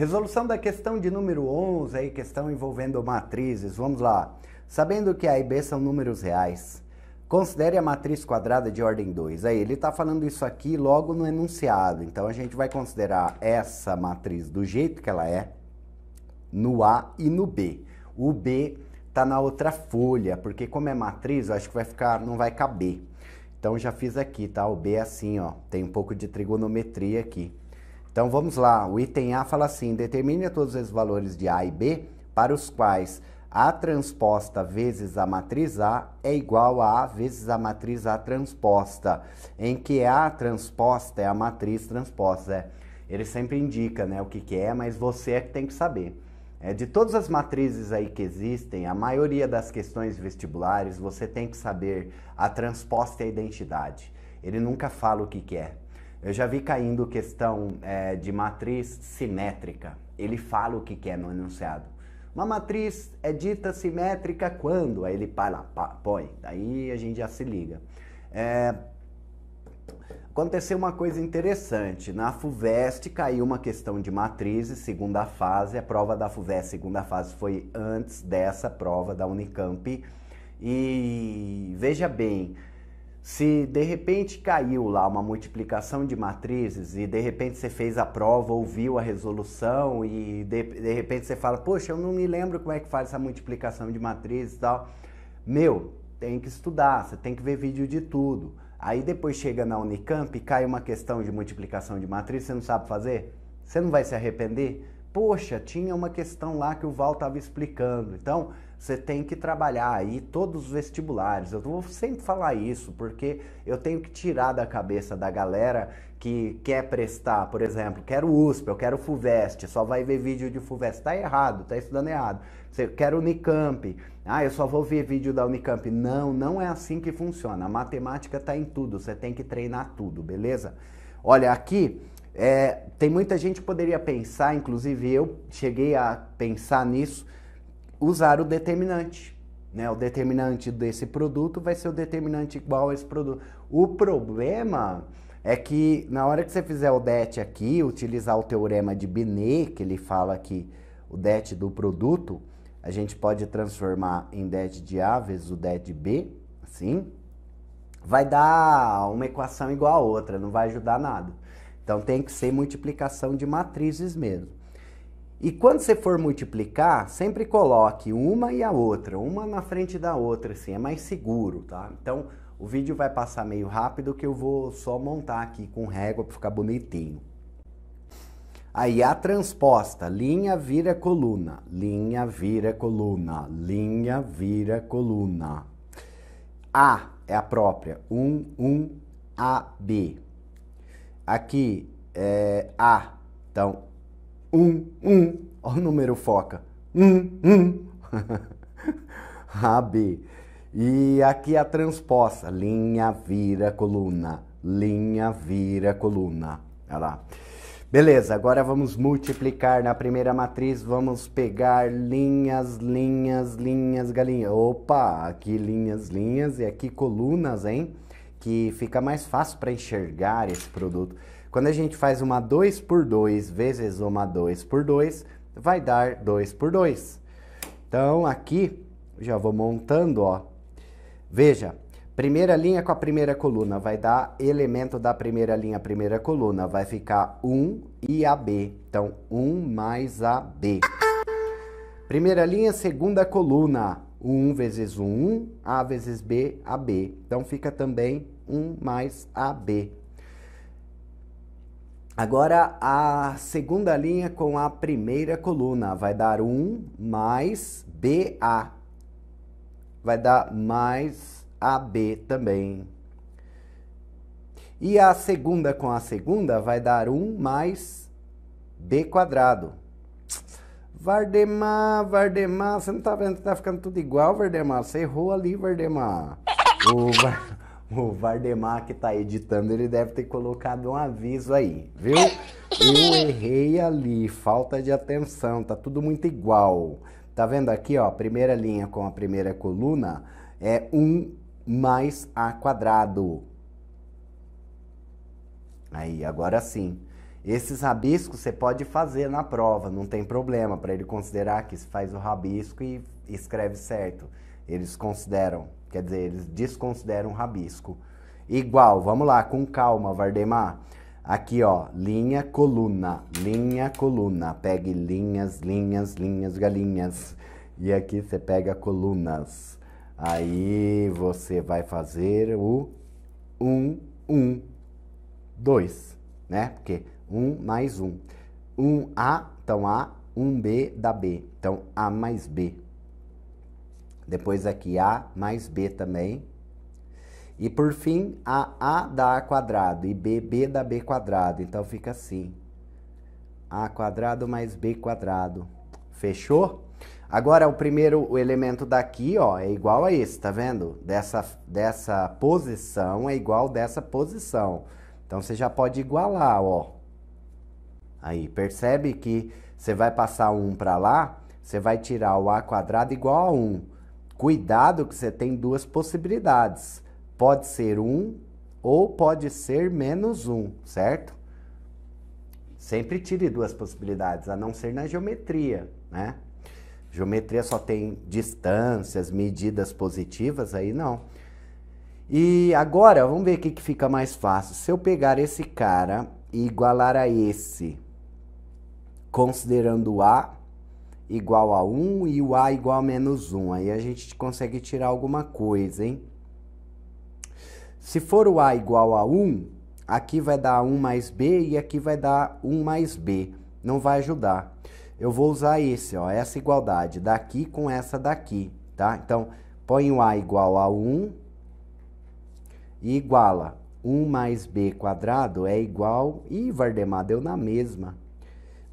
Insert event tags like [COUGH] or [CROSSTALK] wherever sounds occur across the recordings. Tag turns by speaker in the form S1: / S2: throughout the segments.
S1: Resolução da questão de número 11, aí, questão envolvendo matrizes. Vamos lá. Sabendo que A e B são números reais, considere a matriz quadrada de ordem 2. Aí, ele está falando isso aqui logo no enunciado. Então, a gente vai considerar essa matriz do jeito que ela é, no A e no B. O B está na outra folha, porque como é matriz, eu acho que vai ficar, não vai caber. Então já fiz aqui, tá? O B é assim, ó, tem um pouco de trigonometria aqui. Então vamos lá, o item A fala assim: determine todos os valores de A e B para os quais A transposta vezes a matriz A é igual a A vezes a matriz A transposta, em que é A transposta é a matriz transposta. É. Ele sempre indica né, o que, que é, mas você é que tem que saber. É, de todas as matrizes aí que existem, a maioria das questões vestibulares, você tem que saber a transposta e a identidade. Ele nunca fala o que, que é. Eu já vi caindo questão é, de matriz simétrica. Ele fala o que quer é no enunciado. Uma matriz é dita simétrica quando? Aí ele põe. Daí a gente já se liga. É... Aconteceu uma coisa interessante. Na FUVEST caiu uma questão de matrizes, segunda fase. A prova da FUVEST, segunda fase, foi antes dessa prova da Unicamp. E veja bem, se de repente caiu lá uma multiplicação de matrizes e de repente você fez a prova, ouviu a resolução e de, de repente você fala, poxa, eu não me lembro como é que faz essa multiplicação de matrizes e tal. Meu, tem que estudar, você tem que ver vídeo de tudo. Aí depois chega na Unicamp e cai uma questão de multiplicação de matrizes, você não sabe fazer? Você não vai se arrepender? poxa, tinha uma questão lá que o Val estava explicando. Então, você tem que trabalhar aí todos os vestibulares. Eu vou sempre falar isso, porque eu tenho que tirar da cabeça da galera que quer prestar, por exemplo, quero USP, eu quero FUVEST, só vai ver vídeo de FUVEST. Tá errado, tá estudando errado. Você quer Unicamp, ah, eu só vou ver vídeo da Unicamp. Não, não é assim que funciona. A matemática tá em tudo, você tem que treinar tudo, beleza? Olha, aqui é, tem muita gente que poderia pensar, inclusive eu cheguei a pensar nisso, usar o determinante. Né? O determinante desse produto vai ser o determinante igual a esse produto. O problema é que na hora que você fizer o DET aqui, utilizar o teorema de Binet, que ele fala que o DET do produto, a gente pode transformar em DET de A vezes o DET de B, assim, vai dar uma equação igual a outra, não vai ajudar nada. Então tem que ser multiplicação de matrizes mesmo. E quando você for multiplicar, sempre coloque uma e a outra, uma na frente da outra, assim, é mais seguro, tá? Então o vídeo vai passar meio rápido que eu vou só montar aqui com régua para ficar bonitinho. Aí a transposta, linha vira coluna, linha vira coluna, linha vira coluna. A é a própria, 1, 1, A, B aqui é A. Então, um, um. Olha o número foca. Um, um. [LAUGHS] b E aqui a transposta. Linha, vira, coluna. Linha, vira, coluna. Olha lá. Beleza, agora vamos multiplicar na primeira matriz, vamos pegar linhas, linhas, linhas, galinha. Opa, aqui linhas, linhas e aqui colunas, hein? que fica mais fácil para enxergar esse produto. Quando a gente faz uma 2 por 2 vezes uma 2 por 2, vai dar 2 por 2. Então aqui já vou montando, ó. Veja, primeira linha com a primeira coluna vai dar elemento da primeira linha, primeira coluna, vai ficar 1 e AB. Então 1 mais AB. Primeira linha, segunda coluna, 1 vezes 1, A vezes B, AB. Então, fica também 1 mais AB. Agora, a segunda linha com a primeira coluna vai dar 1 mais BA. Vai dar mais AB também. E a segunda com a segunda vai dar 1 mais B quadrado. Vardemar, Vardemar, você não tá vendo que tá ficando tudo igual, Vardemar? Você errou ali, Vardemar. O, Var... o Vardemar que tá editando, ele deve ter colocado um aviso aí, viu? Eu errei ali, falta de atenção, tá tudo muito igual. Tá vendo aqui, ó, a primeira linha com a primeira coluna é 1 mais a quadrado. Aí, agora sim. Esses rabiscos você pode fazer na prova, não tem problema para ele considerar que se faz o rabisco e escreve certo. Eles consideram, quer dizer, eles desconsideram o rabisco. Igual, vamos lá, com calma, Vardemar. Aqui, ó, linha, coluna, linha, coluna. Pegue linhas, linhas, linhas, galinhas. E aqui você pega colunas. Aí você vai fazer o um, um, dois, né? Porque 1 mais 1. 1A, então A, 1B dá B. Então, A mais B. Depois aqui, A mais B também. E por fim, a A dá A quadrado e B, B dá B quadrado. Então, fica assim. A quadrado mais B quadrado. Fechou? Agora, o primeiro o elemento daqui, ó, é igual a esse, tá vendo? Dessa, dessa posição é igual dessa posição. Então, você já pode igualar, ó. Aí, percebe que você vai passar um para lá, você vai tirar o a quadrado igual a 1. Cuidado que você tem duas possibilidades. Pode ser 1 ou pode ser menos 1, certo? Sempre tire duas possibilidades, a não ser na geometria, né? Geometria só tem distâncias, medidas positivas, aí não. E agora, vamos ver o que, que fica mais fácil. Se eu pegar esse cara e igualar a esse, considerando o A igual a 1 e o A igual a menos 1. Aí a gente consegue tirar alguma coisa, hein? Se for o A igual a 1, aqui vai dar 1 mais B e aqui vai dar 1 mais B. Não vai ajudar. Eu vou usar esse, ó, essa igualdade daqui com essa daqui, tá? Então, põe o A igual a 1 e iguala 1 mais B quadrado é igual... Ih, Vardemar, deu na mesma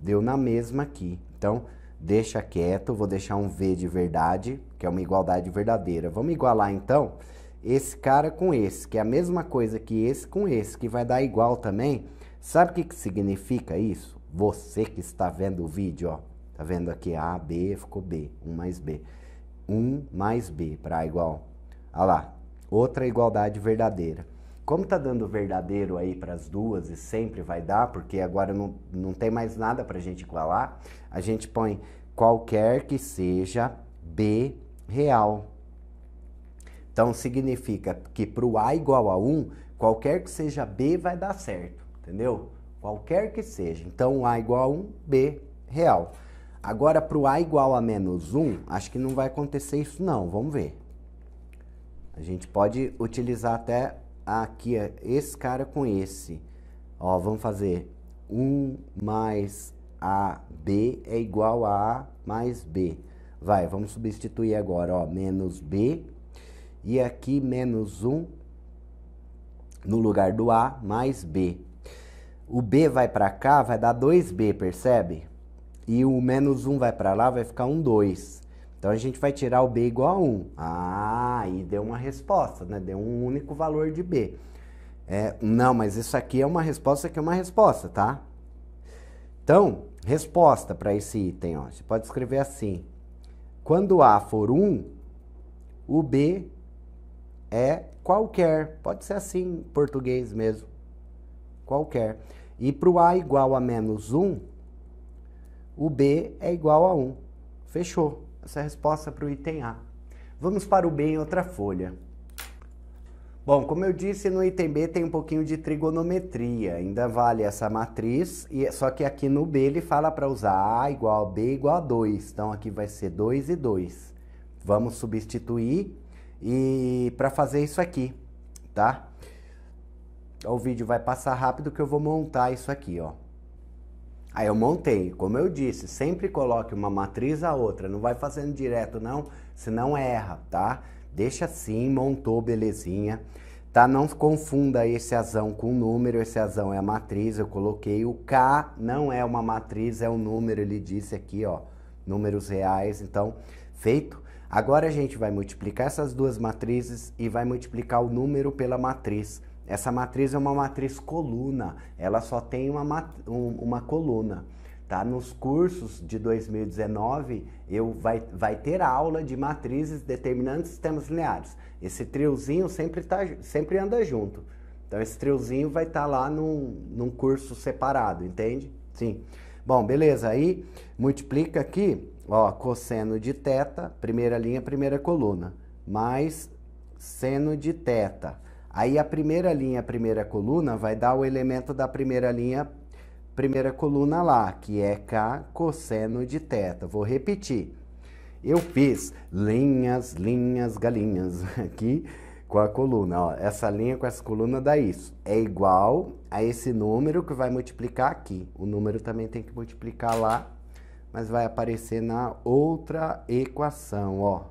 S1: deu na mesma aqui. Então, deixa quieto, vou deixar um V de verdade, que é uma igualdade verdadeira. Vamos igualar então esse cara com esse, que é a mesma coisa que esse com esse, que vai dar igual também. Sabe o que, que significa isso? Você que está vendo o vídeo, ó, tá vendo aqui A, B, ficou B, 1 mais B. 1 mais B para igual. Olha lá, outra igualdade verdadeira como tá dando verdadeiro aí para as duas e sempre vai dar, porque agora não, não tem mais nada para a gente igualar, a gente põe qualquer que seja B real. Então significa que para o A igual a 1, qualquer que seja B vai dar certo, entendeu? Qualquer que seja. Então A igual a 1, B real. Agora para o A igual a menos 1, acho que não vai acontecer isso não, vamos ver. A gente pode utilizar até ah, aqui é esse cara com esse. Ó, vamos fazer 1 mais AB é igual a A mais B. Vai, vamos substituir agora, ó, menos B. E aqui menos 1 no lugar do A mais B. O B vai para cá, vai dar 2B, percebe? E o menos 1 vai para lá, vai ficar um 2. Então a gente vai tirar o B igual a 1. Ah, e deu uma resposta, né? Deu um único valor de B. É, não, mas isso aqui é uma resposta que é uma resposta, tá? Então, resposta para esse item, ó. Você pode escrever assim. Quando A for 1, o B é qualquer. Pode ser assim em português mesmo. Qualquer. E para o A igual a menos 1, o B é igual a 1. Fechou. Essa é a resposta para o item A. Vamos para o B em outra folha. Bom, como eu disse, no item B tem um pouquinho de trigonometria. Ainda vale essa matriz, e é, só que aqui no B ele fala para usar A igual a B igual a 2. Então aqui vai ser 2 e 2. Vamos substituir e para fazer isso aqui, tá? O vídeo vai passar rápido que eu vou montar isso aqui, ó. Aí eu montei, como eu disse, sempre coloque uma matriz a outra, não vai fazendo direto não, senão erra, tá? Deixa assim, montou, belezinha. Tá? Não confunda esse azão com número, esse azão é a matriz, eu coloquei. O K não é uma matriz, é um número, ele disse aqui, ó, números reais, então, feito. Agora a gente vai multiplicar essas duas matrizes e vai multiplicar o número pela matriz. Essa matriz é uma matriz coluna, ela só tem uma, uma coluna. Tá? Nos cursos de 2019, eu vai, vai ter aula de matrizes determinantes sistemas lineares. Esse triozinho sempre, tá, sempre anda junto. Então, esse triozinho vai estar tá lá num, num curso separado, entende? Sim. Bom, beleza. Aí, multiplica aqui, ó, cosseno de teta, primeira linha, primeira coluna, mais seno de teta Aí a primeira linha, a primeira coluna, vai dar o elemento da primeira linha, primeira coluna lá, que é K cosseno de teta. Vou repetir. Eu fiz linhas, linhas, galinhas [LAUGHS] aqui com a coluna. Ó, essa linha com essa coluna dá isso. É igual a esse número que vai multiplicar aqui. O número também tem que multiplicar lá, mas vai aparecer na outra equação, ó.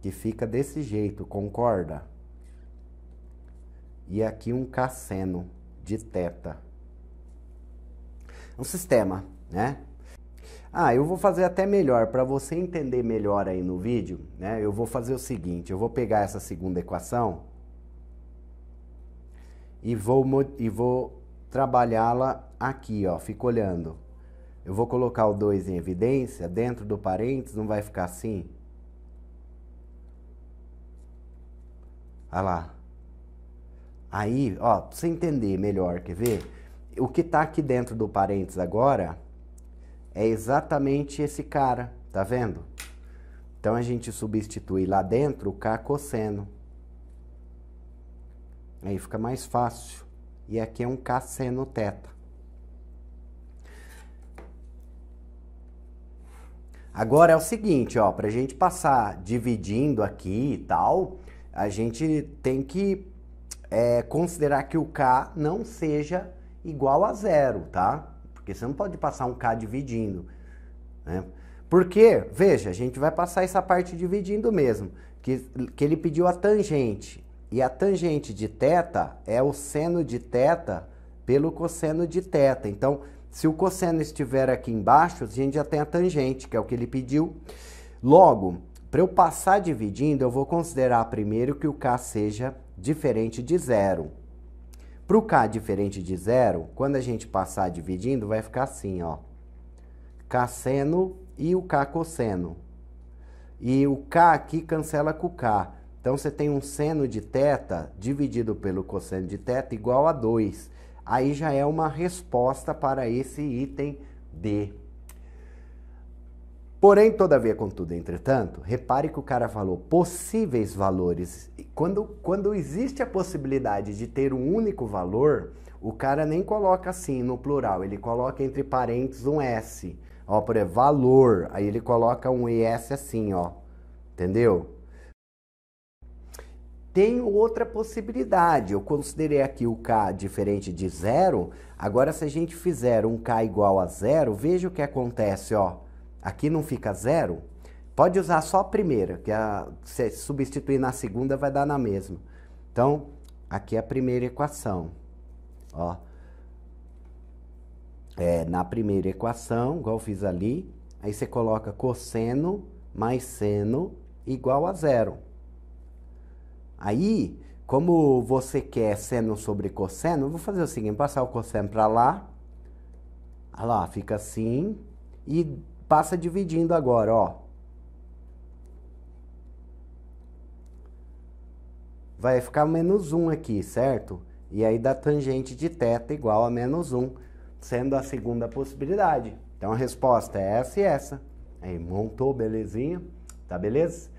S1: Que fica desse jeito, concorda? e é aqui um casseno de θ. Um sistema, né? Ah, eu vou fazer até melhor, para você entender melhor aí no vídeo, né? Eu vou fazer o seguinte, eu vou pegar essa segunda equação e vou, e vou trabalhá-la aqui, ó, fico olhando. Eu vou colocar o 2 em evidência, dentro do parênteses, não vai ficar assim? Olha lá. Aí, ó, pra você entender melhor, quer ver? O que tá aqui dentro do parênteses agora é exatamente esse cara, tá vendo? Então a gente substitui lá dentro o K cosseno. Aí fica mais fácil. E aqui é um K seno teta. Agora é o seguinte, ó, pra gente passar dividindo aqui e tal, a gente tem que é, considerar que o K não seja igual a zero, tá? Porque você não pode passar um K dividindo, né? Porque, veja, a gente vai passar essa parte dividindo mesmo, que, que ele pediu a tangente. E a tangente de θ é o seno de θ pelo cosseno de θ. Então, se o cosseno estiver aqui embaixo, a gente já tem a tangente, que é o que ele pediu. Logo, para eu passar dividindo, eu vou considerar primeiro que o K seja diferente de zero. Para o K diferente de zero, quando a gente passar dividindo, vai ficar assim, ó. K seno e o K cosseno. E o K aqui cancela com o K. Então, você tem um seno de teta dividido pelo cosseno de teta igual a 2. Aí já é uma resposta para esse item D. Porém, todavia, contudo, entretanto, repare que o cara falou possíveis valores. Quando, quando existe a possibilidade de ter um único valor, o cara nem coloca assim no plural, ele coloca entre parênteses um S. Ó, por exemplo, valor, aí ele coloca um ES assim, ó. Entendeu? Tem outra possibilidade. Eu considerei aqui o K diferente de zero. Agora, se a gente fizer um K igual a zero, veja o que acontece, ó aqui não fica zero, pode usar só a primeira, que é a, se substituir na segunda vai dar na mesma. Então, aqui é a primeira equação. Ó. É, na primeira equação, igual fiz ali, aí você coloca cosseno mais seno igual a zero. Aí, como você quer seno sobre cosseno, eu vou fazer o seguinte, passar o cosseno para lá. Olha lá, fica assim. E Passa dividindo agora, ó. Vai ficar menos 1 aqui, certo? E aí dá tangente de teta igual a menos 1, sendo a segunda possibilidade. Então a resposta é essa e essa. Aí montou, belezinha? Tá beleza?